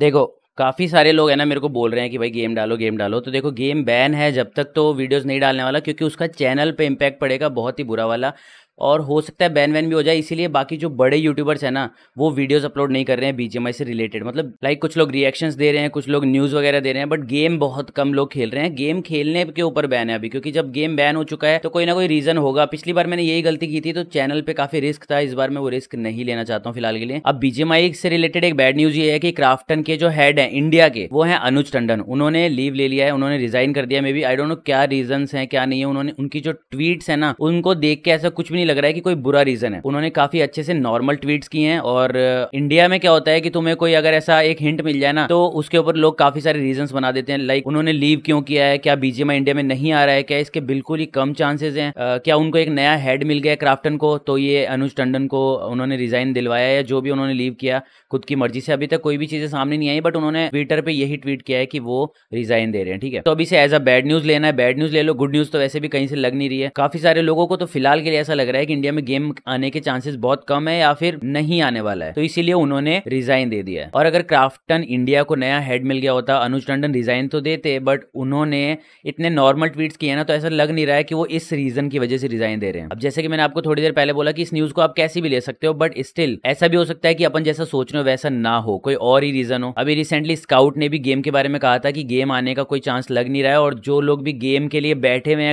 देखो काफ़ी सारे लोग है ना मेरे को बोल रहे हैं कि भाई गेम डालो गेम डालो तो देखो गेम बैन है जब तक तो वीडियोस नहीं डालने वाला क्योंकि उसका चैनल पे इम्पैक्ट पड़ेगा बहुत ही बुरा वाला और हो सकता है बैन वैन भी हो जाए इसीलिए बाकी जो बड़े यूट्यूबर्स हैं ना वो वीडियोस अपलोड नहीं कर रहे हैं बीजेमआई से रिलेटेड मतलब लाइक कुछ लोग रिएक्शंस दे रहे हैं कुछ लोग न्यूज़ वगैरह दे रहे हैं बट गेम बहुत कम लोग खेल रहे हैं गेम खेलने के ऊपर बैन है अभी क्योंकि जब गेम बैन हो चुका है तो कोई ना कोई रीज़न होगा पिछली बार मैंने यही गलती की थी तो चैनल पर काफ़ी रिस्क था इस बार मैं वो रिस्क नहीं लेना चाहता हूँ फिलहाल के लिए अब बीजेमआई से रिलेटेड एक बैड न्यूज़ ये है कि क्राफ्टन के जो हेड है इंडिया के वो है अनुज टंडन उन्होंने लीव ले लिया है उन्होंने रिजाइन कर दिया maybe I don't know क्या रीजन है क्या नहीं है उन्होंने उनकी जो ट्वीट्स है ना उनको देख के ऐसा कुछ भी नहीं लग रहा है कि कोई बुरा रीजन है उन्होंने काफी अच्छे से नॉर्मल ट्वीट किए हैं और इंडिया में क्या होता है कि तुम्हें कोई अगर ऐसा एक हिंट मिल जाए ना तो उसके ऊपर लोग काफी सारे रीजन बना देते हैं लाइक उन्होंने लीव क्यों किया है क्या बीजेमा इंडिया में नहीं आ रहा है क्या इसके बिल्कुल ही कम चांसेस है क्या उनको एक नया हेड मिल गया क्राफ्टन को तो ये अनुज टंडन को उन्होंने रिजाइन दिलवाया या जो भी उन्होंने लीव किया खुद की मर्जी से अभी तक कोई भी चीजें सामने नहीं आई बट उन्होंने ट्विटर पे यही ट्वीट किया है कि वो रिजाइन दे रहे हैं ठीक है तो अभी से एज अ बैड न्यूज लेना है बैड न्यूज ले लो गुड न्यूज तो वैसे भी कहीं से लग नहीं रही है काफी सारे लोगों को तो फिलहाल के लिए ऐसा लग रहा है કેક ઇન્ડિયા મે ગેમ આને કે ચાન્સીસ બહોત કમ હે يا ફિર નહીં આને વાલા હે તો ઇસી લિયે ઉનહોને રિઝાઈન દે દિયા ઓર અગર ક્રાફ્ટન ઇન્ડિયા કો નયા હેડ મિલ ગયા હોતા અનુચંદન રિઝાઈન તો દેતે બટ ઉનહોને ઇતને નોર્મલ ટ્વીટ્સ કી હે ના તો એસા લગ નહીં રહા હે કે વો ઇસ રીઝન કી વજહ સે રિઝાઈન દે રહે હે અબ જૈસે કે મેને આપકો થોડી દેર પહેલે બોલા કે ઇસ ન્યૂઝ કો આપ કૈસી ભી લે સકતે હો બટ સ્ટીલ એસા ભી હો સકતા હે કે અપન જેસા સોચને વો એસા ના હો કોઈ ઓર હી રીઝન હો અબે રીસેન્ટલી સ્કાઉટ ને ભી ગેમ કે બારે મે કહા થા કે ગેમ આને કા કોઈ ચાન્સ લગ નહીં રહા હે ઓર જો લોગ ભી ગેમ કે લિયે બેઠે મે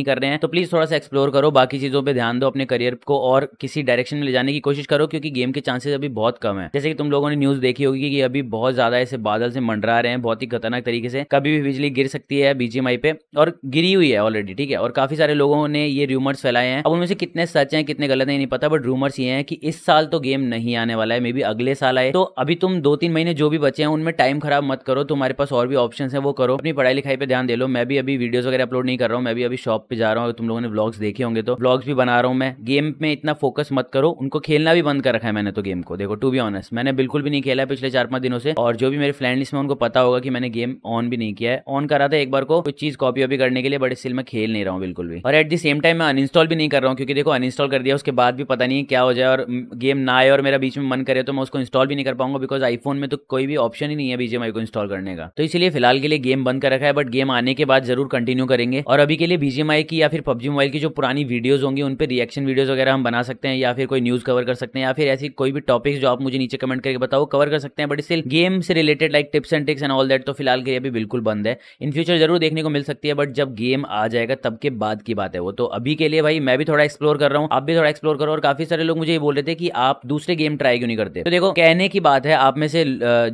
હે ઘર करो बाकी चीज़ों पर ध्यान दो अपने करियर को और किसी डायरेक्शन में ले जाने की कोशिश करो क्योंकि गेम के चांसेस अभी बहुत कम है जैसे कि तुम लोगों ने न्यूज़ देखी होगी कि अभी बहुत ज़्यादा ऐसे बादल से मंडरा रहे हैं बहुत ही खतरनाक तरीके से कभी भी बिजली गिर सकती है बीजीएमआई पे और गिरी हुई है ऑलरेडी ठीक है और काफ़ी सारे लोगों ने ये रूमर्स फैलाए हैं अब उनमें से कितने सच है कितने गलत है नहीं पता बट रूमर्स ये है कि इस साल तो गेम नहीं आने वाला है मे बी अगले साल आए तो अभी तुम दो तीन महीने जो भी बचे हैं उनमें टाइम खराब मत करो तुम्हारे पास और भी ऑप्शन है वो करो अपनी पढ़ाई लिखाई पर ध्यान दे लो मैं भी अभी वीडियोस वगैरह अपलोड नहीं कर रहा हूँ मैं भी अभी शॉप पर जा रहा हूँ तुम लोगों ने ब्लॉग्स देखे होंगे होंगे तो ब्लॉग्स भी बना रहा हूँ मैं गेम में इतना फोकस मत करो उनको खेलना भी बंद कर रखा है मैंने तो गेम को देखो टू बी ऑनस्ट मैंने बिल्कुल भी नहीं खेला है पिछले चार पांच दिनों से और जो भी मेरे फ्रेंड लिस्ट में उनको पता होगा कि मैंने गेम ऑन भी नहीं किया है ऑन करा था एक बार को कुछ चीज कॉपी वॉपी करने के लिए बड़े स्टिल मैं खेल नहीं रहा हूँ बिल्कुल भी और एट द सेम टाइम मैं अनइंस्टॉल भी नहीं कर रहा हूँ क्योंकि देखो अनइंस्टॉल कर दिया उसके बाद भी पता नहीं क्या हो जाए और गेम ना आए और मेरा बीच में मन करे तो मैं उसको इंस्टॉल भी नहीं कर पाऊंगा बिकॉज आईफोन में तो कोई भी ऑप्शन ही नहीं है बीजेमआई को इंस्टॉल करने का तो इसलिए फिलहाल के लिए गेम बंद कर रखा है बट गेम आने के बाद जरूर कंटिन्यू करेंगे और अभी के लिए बीजेमआई की या फिर पब्जी मोबाइल की जो पुरानी वीडियोज़ होंगी उन पर रिएक्शन वीडियोज़ वगैरह हम बना सकते हैं या फिर कोई न्यूज़ कवर कर सकते हैं या फिर ऐसी कोई भी टॉपिक्स जो आप मुझे नीचे कमेंट करके बताओ कवर कर सकते हैं बट स्टिल गेम से related like tips and tricks and all that तो फिलहाल के लिए अभी बिल्कुल बंद है इन फ्यूचर जरूर देखने को मिल सकती है बट जब गेम आ जाएगा तब के बाद की बात है वो तो अभी के लिए भाई मैं भी थोड़ा एक्सप्लोर कर रहा हूँ आप भी थोड़ा एक्सप्लोर करो और काफी सारे लोग मुझे ये बोल रहे थे कि आप दूसरे गेम ट्राई क्यों नहीं करते तो देखो कहने की बात है आप में से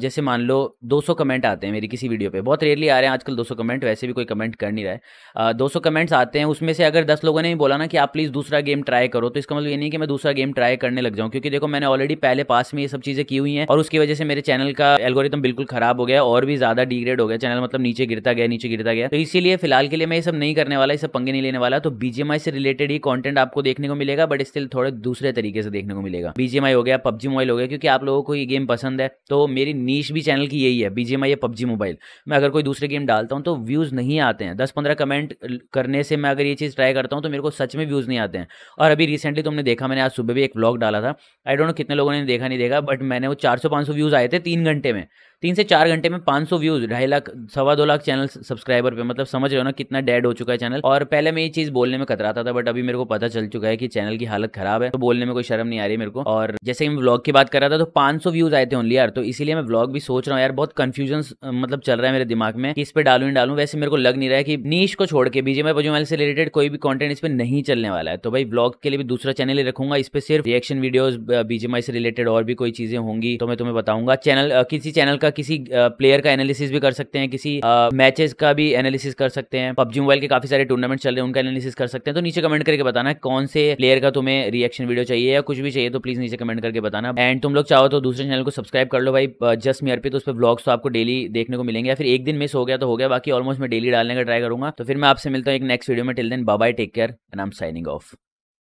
जैसे मान लो 200 कमेंट आते हैं मेरी किसी वीडियो पर बहुत रेयरली आ रहे हैं आजकल सौ कमेंट वैसे भी कोई कमेंट कर नहीं रहा है सौ कमेंट्स आते हैं उसमें से अगर दस लोगों ने बोला ना ना कि आप प्लीज़ दूसरा गेम ट्राई करो तो इसका मतलब ये नहीं कि मैं दूसरा गेम ट्राई करने लग जाऊँ क्योंकि देखो मैंने ऑलरेडी पहले पास में ये सब चीज़ें की हुई हैं और उसकी वजह से मेरे चैनल का एल्गोरिथम बिल्कुल खराब हो गया और भी ज़्यादा डिग्रेड हो गया चैनल मतलब नीचे गिरता गया नीचे गिरता गया तो इसीलिए फिलहाल के लिए मैं ये सब नहीं करने वाला ये सब पंगे नहीं लेने वाला तो बीजेमआई से रिलेटेड ही कॉन्टेंट आपको देखने को मिलेगा बट स्टिल थोड़े दूसरे तरीके से देखने को मिलेगा बीजेमआई हो गया पब्जी मोबाइल हो गया क्योंकि आप लोगों को ये गेम पसंद है तो मेरी नीच भी चैनल की यही है बीजेएमआई या पब्जी मोबाइल मैं अगर कोई दूसरे गेम डालता हूँ तो व्यूज़ नहीं आते हैं दस पंद्रह कमेंट करने से मैं अगर ये चीज़ ट्राई करता हूँ तो मेरे को सच में व्यूज़ नहीं आते हैं और अभी रिसेंटली तुमने तो देखा मैंने आज सुबह भी एक ब्लॉग डाला था आई डोंट नो कितने लोगों ने देखा नहीं देखा बट मैंने वो चार सौ व्यूज़ आए थे तीन घंटे में तीन से चार घंटे में पांच सौ व्यूज ढाई लाख सवा दो लाख चैनल सब्सक्राइबर पे मतलब समझ रहे हो ना कितना डेड हो चुका है चैनल और पहले मैं ये चीज बोलने में कतराता था बट अभी मेरे को पता चल चुका है कि चैनल की हालत खराब है तो बोलने में कोई शर्म नहीं आ रही मेरे को और जैसे मैं ब्लॉग की बात कर रहा था तो पांच व्यूज आए थे ओनली यार तो इसलिए मैं ब्लॉग भी सोच रहा हूँ यार बहुत कंफ्यूजन मतलब चल रहा है मेरे दिमाग में इस पर डालू डालू वैसे मेरे को लग नहीं रहा है कि नीच को छोड़ के बीजेपी बजूमाल से रिलेटेड कोई भी कॉन्टेंट इस पर नहीं चलने वाला है तो भाई ब्लॉग के लिए भी दूसरा चैनल ही रखूंगा इस पर सिर्फ रिएक्शन वीडियो बीजेपी से रिलेटेड और भी कोई चीजें होंगी तो मैं तुम्हें बताऊंगा चैनल किसी चैनल का किसी प्लेयर का एनालिसिस भी कर सकते हैं किसी मैचेस का भी एनालिसिस कर सकते हैं पबजी मोबाइल के काफी सारे टूर्नामेंट चल रहे हैं उनका एनालिसिस कर सकते हैं तो नीचे कमेंट करके बताना कौन से प्लेयर का तुम्हें रिएक्शन वीडियो चाहिए या कुछ भी चाहिए तो प्लीज नीचे कमेंट करके बताना एंड तुम लोग चाहो तो दूसरे चैनल को सब्सक्राइब कर लो भाई जस्ट मी अर्पित तो उस पर ब्लॉग्स तो आपको डेली देखने को मिलेंगे या फिर एक दिन मिस हो गया तो हो गया बाकी ऑलमोस्ट मैं डेली डालने का ट्राई करूंगा तो फिर मैं आपसे मिलता हूँ एक नेक्स्ट वीडियो में till then bye take care and I am signing of